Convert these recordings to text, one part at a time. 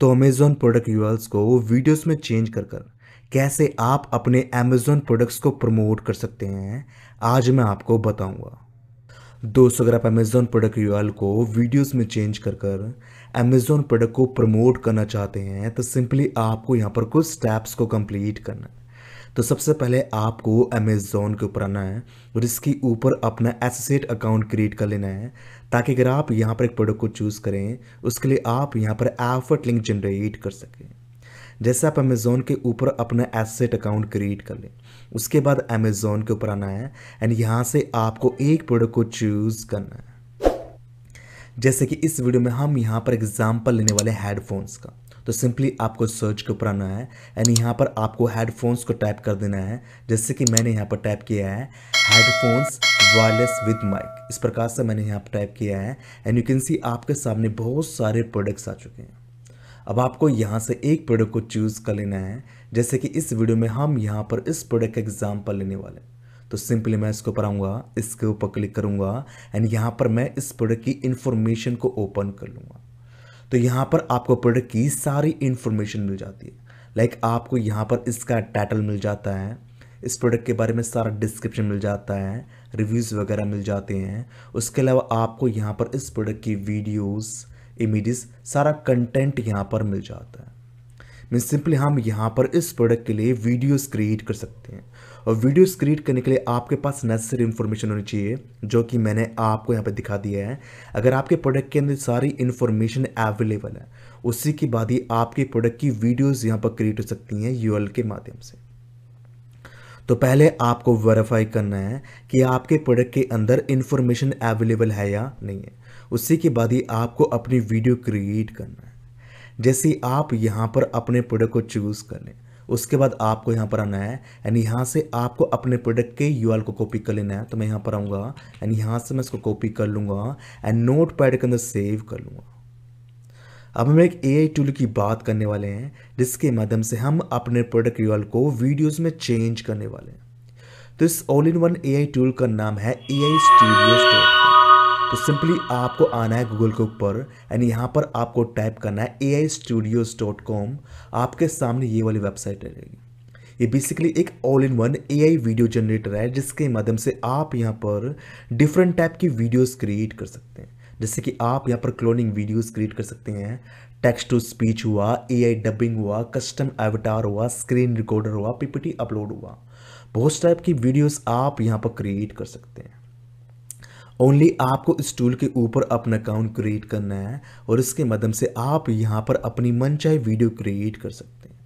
तो Amazon product यूएल्स को videos में चेंज कर कर कैसे आप अपने अमेज़ोन प्रोडक्ट्स को प्रमोट कर सकते हैं आज मैं आपको बताऊंगा दोस्तों अगर आप अमेज़ोन प्रोडक्ट यू को वीडियोस में चेंज कर कर अमेज़ोन प्रोडक्ट को प्रमोट करना चाहते हैं तो सिंपली आपको यहाँ पर कुछ स्टेप्स को कंप्लीट करना तो सबसे पहले आपको अमेज़ोन के ऊपर आना है और इसके ऊपर अपना एसोसिएट अकाउंट क्रिएट कर लेना है ताकि अगर आप यहाँ पर एक प्रोडक्ट को चूज़ करें उसके लिए आप यहाँ पर एफर्ट लिंक जनरेट कर सकें जैसे आप अमेज़ोन के ऊपर अपना एसेट अकाउंट क्रिएट कर लें उसके बाद अमेज़ोन के ऊपर आना है एंड यहाँ से आपको एक प्रोडक्ट को चूज़ करना है जैसे कि इस वीडियो में हम यहाँ पर एग्जाम्पल लेने वाले हेडफोन्स का तो सिंपली आपको सर्च के ऊपर आना है एंड यहाँ पर आपको हेडफोन्स को टाइप कर देना है जैसे कि मैंने यहाँ पर टाइप किया है हेडफोन्स वायरलेस विद माइक इस प्रकार से मैंने यहाँ पर टाइप किया है एंड यू कैन सी आपके सामने बहुत सारे प्रोडक्ट्स आ चुके हैं अब आपको यहाँ से एक प्रोडक्ट को चूज़ कर लेना है जैसे कि इस वीडियो में हम यहाँ पर इस प्रोडक्ट का एग्जाम्पल लेने वाले हैं तो सिंपली मैं इसको ऊपर आऊँगा इसके ऊपर क्लिक करूँगा एंड यहाँ पर मैं इस प्रोडक्ट की इन्फॉर्मेशन को ओपन कर लूँगा तो यहाँ पर आपको प्रोडक्ट की सारी इन्फॉर्मेशन मिल जाती है लाइक like आपको यहाँ पर इसका टाइटल मिल जाता है इस प्रोडक्ट के बारे में सारा डिस्क्रिप्शन मिल जाता है रिव्यूज़ वगैरह मिल जाते हैं उसके अलावा आपको यहाँ पर इस प्रोडक्ट की वीडियोज़ इमेज़ सारा कंटेंट यहाँ पर मिल जाता है मीन सिंपली हम यहाँ पर इस प्रोडक्ट के लिए वीडियोस क्रिएट कर सकते हैं और वीडियोस क्रिएट करने के लिए आपके पास नेसेसरी इन्फॉर्मेशन होनी चाहिए जो कि मैंने आपको यहाँ पर दिखा दिया है अगर आपके प्रोडक्ट के अंदर सारी इन्फॉर्मेशन अवेलेबल है उसी के बाद ही आपके प्रोडक्ट की वीडियोज़ यहाँ पर क्रिएट हो सकती हैं यू के माध्यम से तो पहले आपको वेरीफाई करना है कि आपके प्रोडक्ट के अंदर इन्फॉर्मेशन अवेलेबल है या नहीं है उसी के बाद ही आपको अपनी वीडियो क्रिएट करना है जैसे आप यहाँ पर अपने प्रोडक्ट को चूज़ कर लें उसके बाद आपको यहाँ पर आना है एंड यहाँ से आपको अपने प्रोडक्ट के यू को कॉपी कर लेना है तो मैं यहाँ पर आऊँगा एंड यहाँ से मैं इसको कॉपी कर लूँगा एंड नोट पैड के अंदर सेव कर लूँगा अब हम एक ए टूल की बात करने वाले हैं जिसके माध्यम से हम अपने प्रोडक्ट यू को वीडियोज़ में चेंज करने वाले हैं तो इस all in one a tool का नाम है A I studio store simply आपको आना है गूगल के ऊपर एंड यहाँ पर आपको टाइप करना है A I studios dot com आपके सामने ये वाली वेबसाइट रहेगी ये बेसिकली एक all in one A I video generator है जिसके माध्यम से आप यहाँ पर डिफरेंट टाइप की वीडियोज़ क्रिएट कर सकते हैं जैसे कि आप यहाँ पर क्लोनिंग वीडियोज़ क्रिएट कर सकते हैं टेक्स्ट टू स्पीच हुआ ए आई डबिंग हुआ कस्टम एवटार हुआ स्क्रीन रिकॉर्डर हुआ पीपीटी अपलोड हुआ बहुत टाइप की वीडियोज़ आप यहाँ पर क्रिएट कर सकते हैं ओनली आपको इस टूल के ऊपर अपना अकाउंट क्रिएट करना है और इसके माध्यम से आप यहाँ पर अपनी चाहे वीडियो क्रिएट कर सकते हैं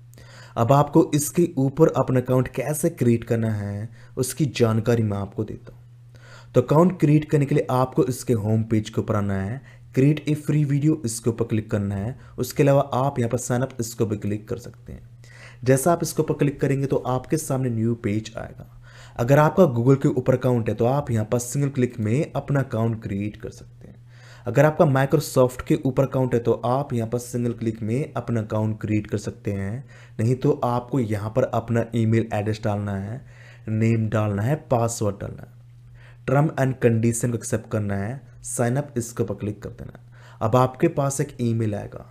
अब आपको इसके ऊपर अपना अकाउंट कैसे क्रिएट करना है उसकी जानकारी मैं आपको देता हूँ तो अकाउंट क्रिएट करने के लिए आपको इसके होम पेज के ऊपर आना है क्रिएट ए फ्री वीडियो इसके ऊपर क्लिक करना है उसके अलावा आप यहाँ पर साइनअप इसके ऊपर क्लिक कर सकते हैं जैसा आप इसके ऊपर क्लिक करेंगे तो आपके सामने न्यू पेज आएगा अगर आपका गूगल के ऊपर अकाउंट है तो आप यहाँ पर सिंगल क्लिक में अपना अकाउंट क्रिएट कर सकते हैं अगर आपका माइक्रोसॉफ्ट के ऊपर अकाउंट है तो आप यहाँ पर सिंगल क्लिक में अपना अकाउंट क्रिएट कर सकते हैं नहीं तो आपको यहाँ पर अपना ईमेल एड्रेस डालना है नेम डालना है पासवर्ड डालना है टर्म एंड कंडीशन को एक्सेप्ट करना है साइन अप इसके ऊपर क्लिक कर देना अब आपके पास एक ईमेल आएगा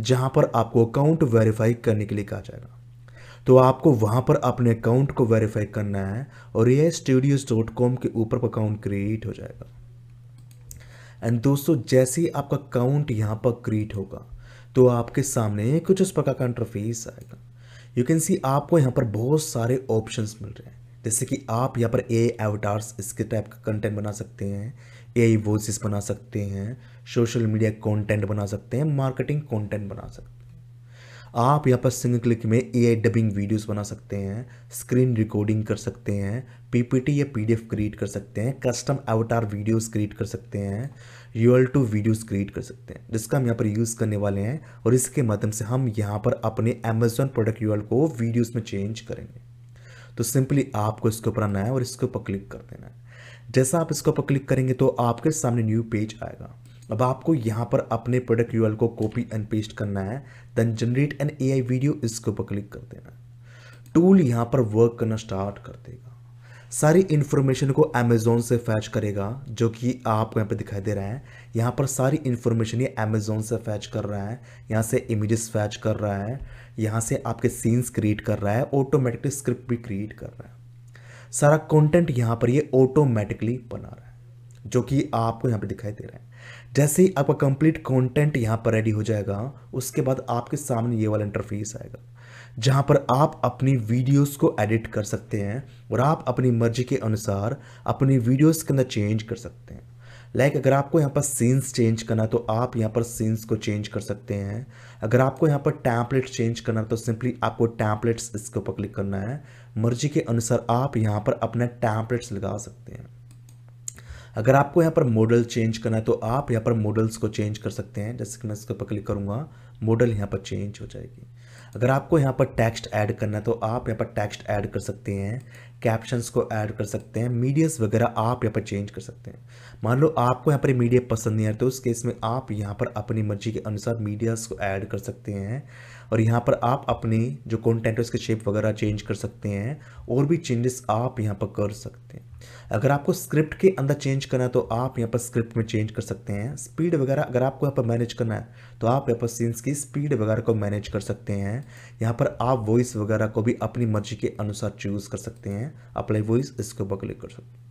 जहाँ पर आपको अकाउंट वेरीफाई करने के लिए कहा जाएगा तो आपको वहाँ पर अपने अकाउंट को वेरीफाई करना है और ये स्टूडियोज डॉट कॉम के ऊपर अकाउंट क्रिएट हो जाएगा एंड दोस्तों जैसे ही आपका अकाउंट यहाँ पर क्रिएट होगा तो आपके सामने कुछ उस प्रकार का इंटरफेस आएगा यू कैन सी आपको यहाँ पर बहुत सारे ऑप्शंस मिल रहे हैं जैसे कि आप यहाँ पर ए एवटार्स इसके टाइप का कंटेंट बना सकते हैं ए वॉइस बना सकते हैं सोशल मीडिया कंटेंट बना सकते हैं मार्केटिंग कंटेंट बना सकते हैं आप यहाँ पर सिंगल क्लिक में ए आई डबिंग वीडियोस बना सकते हैं स्क्रीन रिकॉर्डिंग कर सकते हैं पीपीटी या पीडीएफ क्रिएट कर सकते हैं कस्टम अवतार वीडियोस क्रिएट कर सकते हैं यूएल टू वीडियोस क्रिएट कर सकते हैं जिसका हम यहाँ पर यूज़ करने वाले हैं और इसके माध्यम से हम यहाँ पर अपने अमेजोन प्रोडक्ट यूएल को वीडियोज़ में चेंज करेंगे तो सिंपली आपको इसके ऊपर आना है और इसके ऊपर क्लिक कर देना है जैसा आप इसके ऊपर क्लिक करेंगे तो आपके सामने न्यू पेज आएगा अब आपको यहाँ पर अपने प्रोडक्ट यूएल को कॉपी एंड पेस्ट करना है then generate an I video इसके ऊपर क्लिक कर देना है टूल यहाँ पर वर्क करना स्टार्ट कर देगा सारी इन्फॉर्मेशन को अमेजोन से फैच करेगा जो कि आपको यहाँ पर दिखाई दे रहा है यहाँ पर सारी इन्फॉर्मेशन ये अमेजोन से फैच कर रहा है यहाँ से इमेजेस फैच कर रहा है यहाँ से आपके सीन्स क्रिएट कर रहा है ऑटोमेटिकली स्क्रिप्ट भी क्रिएट कर रहा है सारा कंटेंट यहाँ पर ये ऑटोमेटिकली बना रहा है जो कि आपको यहाँ पर दिखाई दे रहा है जैसे ही आपका कंप्लीट कंटेंट यहाँ पर रेडी हो जाएगा उसके बाद आपके सामने ये वाला इंटरफेस आएगा जहाँ पर आप अपनी वीडियोस को एडिट कर सकते हैं और आप अपनी मर्जी के अनुसार अपनी वीडियोस के अंदर चेंज कर सकते हैं लाइक like, अगर आपको यहाँ पर सीन्स चेंज करना तो आप यहाँ पर सीन्स को चेंज कर सकते हैं अगर आपको यहाँ पर टैंपलेट चेंज करना तो सिंपली आपको टैंपलेट्स इसके ऊपर क्लिक करना है मर्जी के अनुसार आप यहाँ पर अपना टैंपलेट्स लगा सकते हैं अगर आपको यहाँ पर मॉडल चेंज करना है तो आप यहाँ पर मॉडल्स को चेंज कर सकते हैं जैसे कि मैं इसके ऊपर क्लिक करूँगा मॉडल यहाँ पर चेंज हो जाएगी अगर आपको यहाँ पर टेक्स्ट ऐड करना है तो आप यहाँ पर टेक्स्ट ऐड कर सकते हैं कैप्शंस को ऐड कर सकते हैं मीडियस वगैरह आप यहाँ पर चेंज कर सकते हैं मान लो आपको यहाँ पर मीडिया पसंद नहीं आते तो उस केस में आप यहाँ पर अपनी मर्जी के अनुसार मीडियाज़ को ऐड कर सकते हैं और यहाँ पर आप अपनी जो कॉन्टेंट है उसके शेप वगैरह चेंज कर सकते हैं और भी चेंजेस आप यहाँ पर कर सकते हैं अगर आपको स्क्रिप्ट के अंदर चेंज करना है तो आप यहाँ पर स्क्रिप्ट में चेंज कर सकते हैं स्पीड वगैरह अगर आपको यहाँ पर मैनेज करना है तो आप यहाँ पर सीन्स की स्पीड वगैरह को मैनेज कर सकते हैं यहाँ पर आप वॉइस वगैरह को भी अपनी मर्जी के अनुसार चूज़ कर सकते हैं अप्लाई वॉइस इसके ऊपर क्लिक कर सकते हैं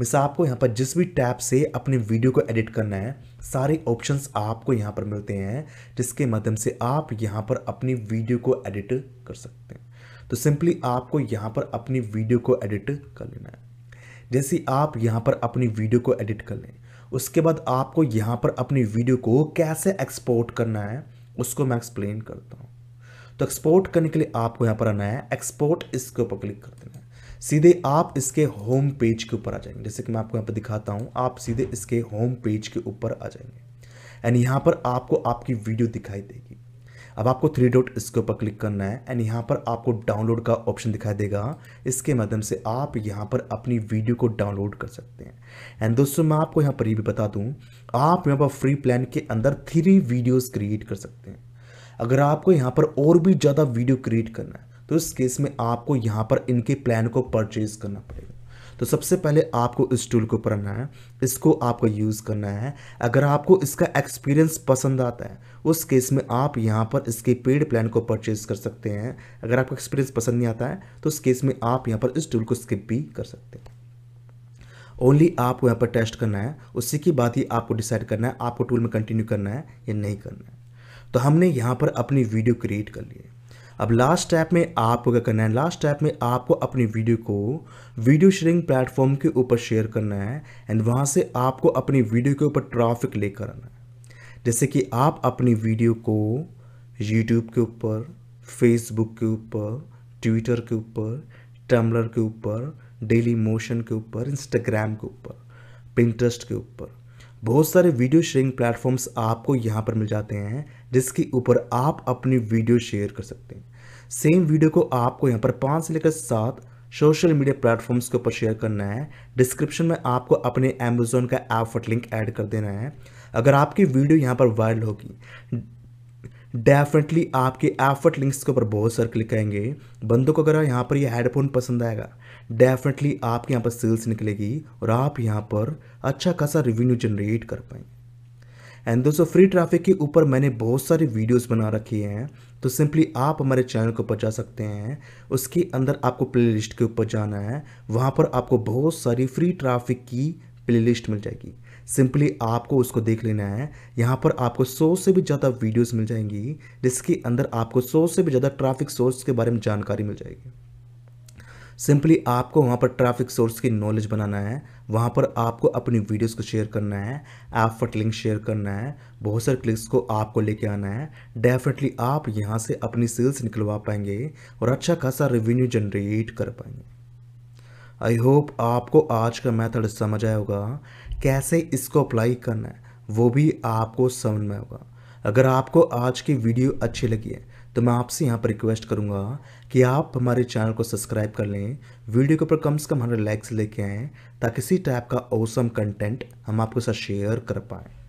मिसा आपको यहाँ पर जिस भी टैब से अपने वीडियो को एडिट करना है सारे ऑप्शंस आपको यहाँ पर मिलते हैं जिसके माध्यम से आप यहाँ पर अपनी वीडियो को एडिट कर सकते हैं तो सिंपली आपको यहाँ पर अपनी वीडियो को एडिट कर लेना है जैसे आप यहाँ पर अपनी वीडियो को एडिट कर लें उसके बाद आपको यहाँ पर अपनी वीडियो को कैसे एक्सपोर्ट करना है उसको मैं एक्सप्लेन करता हूँ तो एक्सपोर्ट करने के लिए आपको यहाँ पर आना है एक्सपोर्ट इसके ऊपर क्लिक कर देना सीधे आप इसके होम पेज के ऊपर आ जाएंगे जैसे कि मैं आपको यहाँ पर दिखाता हूँ आप सीधे इसके होम पेज के ऊपर आ जाएंगे एंड यहाँ पर आपको आपकी वीडियो दिखाई देगी अब आपको थ्री डॉट इसके ऊपर क्लिक करना है एंड यहाँ पर आपको डाउनलोड का ऑप्शन दिखाई देगा इसके माध्यम से आप यहाँ पर अपनी वीडियो को डाउनलोड कर सकते हैं एंड दोस्तों मैं आपको यहाँ पर ये भी बता दूँ आप यहाँ पर फ्री प्लान के अंदर थ्री वीडियोज़ क्रिएट कर सकते हैं अगर आपको यहाँ पर और भी ज़्यादा वीडियो क्रिएट करना है तो इस केस में आपको यहाँ पर इनके प्लान को परचेज करना पड़ेगा तो सबसे पहले आपको इस टूल को पढ़ना है इसको आपको यूज़ करना है अगर आपको इसका एक्सपीरियंस पसंद आता है उस केस में आप यहाँ पर इसके पेड प्लान को परचेज कर सकते हैं अगर आपको एक्सपीरियंस पसंद नहीं आता है तो उस केस में आप यहाँ पर इस टूल को स्किप भी कर सकते हैं ओनली आपको यहाँ पर टेस्ट करना है उसी की बात ही आपको डिसाइड करना है आपको टूल में कंटिन्यू करना है या नहीं करना है तो हमने यहाँ पर अपनी वीडियो क्रिएट कर ली है अब लास्ट स्टेप में आपको क्या करना है लास्ट स्टेप में आपको अपनी वीडियो को वीडियो शेयरिंग प्लेटफॉर्म के ऊपर शेयर करना है एंड वहाँ से आपको अपनी वीडियो के ऊपर ट्रैफिक लेकर आना है जैसे कि आप अपनी वीडियो को यूट्यूब के ऊपर फेसबुक के ऊपर ट्विटर के ऊपर टम्बलर के ऊपर डेली मोशन के ऊपर इंस्टाग्राम के ऊपर पिंट्रस्ट के ऊपर बहुत सारे वीडियो शेयरिंग प्लेटफॉर्म्स आपको यहाँ पर मिल जाते हैं जिसके ऊपर आप अपनी वीडियो शेयर कर सकते हैं सेम वीडियो को आपको यहाँ पर पाँच से लेकर सात सोशल मीडिया प्लेटफॉर्म्स के ऊपर शेयर करना है डिस्क्रिप्शन में आपको अपने अमेजोन का एफर्ट लिंक ऐड कर देना है अगर आपकी वीडियो यहाँ पर वायरल होगी डेफिनेटली आपके एफर्ट लिंक्स के ऊपर बहुत सारे क्लिक आएंगे बंदों को अगर यहाँ पर ये यह हेडफोन पसंद आएगा डेफिनेटली आपके यहाँ पर सेल्स निकलेगी और आप यहाँ पर अच्छा खासा रेवेन्यू जनरेट कर पाएंगे एंड दोस्तों फ्री ट्रैफिक के ऊपर मैंने बहुत सारी वीडियोस बना रखी हैं तो सिंपली आप हमारे चैनल के ऊपर जा सकते हैं उसके अंदर आपको प्लेलिस्ट के ऊपर जाना है वहाँ पर आपको बहुत सारी फ्री ट्राफिक की प्ले मिल जाएगी सिंपली आपको उसको देख लेना है यहाँ पर आपको सौ से भी ज़्यादा वीडियोस मिल जाएंगी जिसके अंदर आपको सौ से भी ज़्यादा ट्रैफिक सोर्स के बारे में जानकारी मिल जाएगी सिंपली आपको वहाँ पर ट्रैफिक सोर्स की नॉलेज बनाना है वहाँ पर आपको अपनी वीडियोस को शेयर करना है ऐप फट लिंक शेयर करना है बहुत सारे क्लिक्स को आपको लेके आना है डेफिनेटली आप यहाँ से अपनी सेल्स निकलवा पाएंगे और अच्छा खासा रेवेन्यू जनरेट कर पाएंगे आई होप आपको आज का मैथड समझ आया होगा कैसे इसको अप्लाई करना है वो भी आपको समझ में होगा अगर आपको आज की वीडियो अच्छी लगी है तो मैं आपसे यहाँ पर रिक्वेस्ट करूँगा कि आप हमारे चैनल को सब्सक्राइब कर लें वीडियो के ऊपर कम से कम हंड्रेड लाइक्स लेके आएँ ताकि इसी टाइप का औसम कंटेंट हम आपके साथ शेयर कर पाएँ